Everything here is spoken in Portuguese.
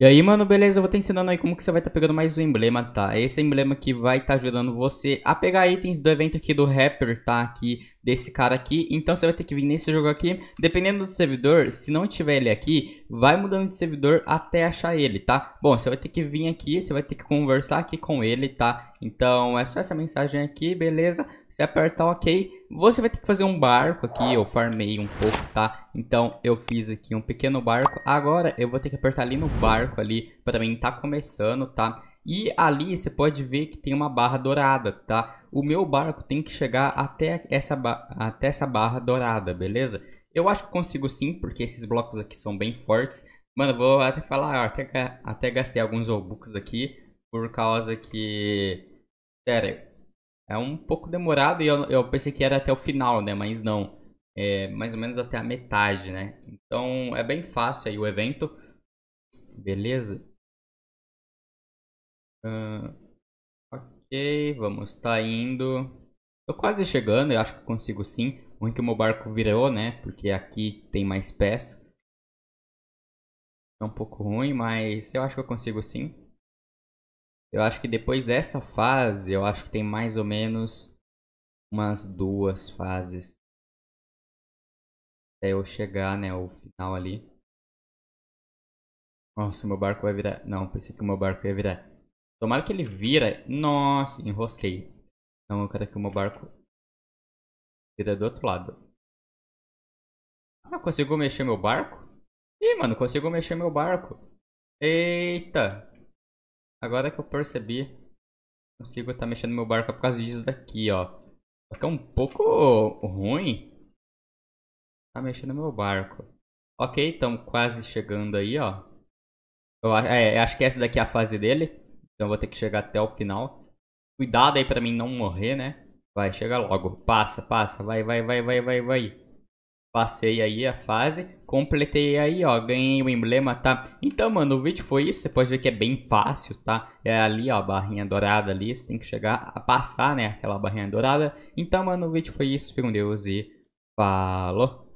E aí, mano, beleza? Eu vou te ensinando aí como que você vai estar tá pegando mais um emblema, tá? Esse emblema que vai estar tá ajudando você a pegar itens do evento aqui do rapper, tá? Aqui, desse cara aqui. Então você vai ter que vir nesse jogo aqui. Dependendo do servidor, se não tiver ele aqui, vai mudando de servidor até achar ele, tá? Bom, você vai ter que vir aqui, você vai ter que conversar aqui com ele, tá? Então é só essa mensagem aqui, beleza? Você aperta o ok você vai ter que fazer um barco aqui, eu farmei um pouco, tá? Então eu fiz aqui um pequeno barco. Agora eu vou ter que apertar ali no barco ali, para mim tá começando, tá? E ali você pode ver que tem uma barra dourada, tá? O meu barco tem que chegar até essa, até essa barra dourada, beleza? Eu acho que consigo sim, porque esses blocos aqui são bem fortes. Mano, vou até falar, até, até gastei alguns Robux aqui, por causa que... Sério, é um pouco demorado e eu, eu pensei que era até o final, né? Mas não. É mais ou menos até a metade, né? Então é bem fácil aí o evento. Beleza? Uh, ok, vamos, tá indo. Tô quase chegando, eu acho que consigo sim. O ruim é que o meu barco virou, né? Porque aqui tem mais pés. É um pouco ruim, mas eu acho que eu consigo sim. Eu acho que depois dessa fase, eu acho que tem mais ou menos umas duas fases. Até eu chegar, né, o final ali. Nossa, meu barco vai virar. Não, pensei que o meu barco ia virar. Tomara que ele vira. Nossa, enrosquei. Não, eu quero que o meu barco vira do outro lado. Ah, consigo mexer meu barco? Ih, mano, consigo mexer meu barco. Eita, Agora que eu percebi, consigo estar tá mexendo meu barco por causa disso daqui, ó. Fica tá um pouco ruim. Tá mexendo meu barco. Ok, estamos quase chegando aí, ó. Eu é, acho que essa daqui é a fase dele. Então eu vou ter que chegar até o final. Cuidado aí pra mim não morrer, né? Vai, chega logo. Passa, passa. Vai, vai, vai, vai, vai, vai. Passei aí a fase, completei aí, ó, ganhei o emblema, tá? Então, mano, o vídeo foi isso, você pode ver que é bem fácil, tá? É ali, ó, a barrinha dourada ali, você tem que chegar a passar, né, aquela barrinha dourada. Então, mano, o vídeo foi isso, fica com Deus e falou!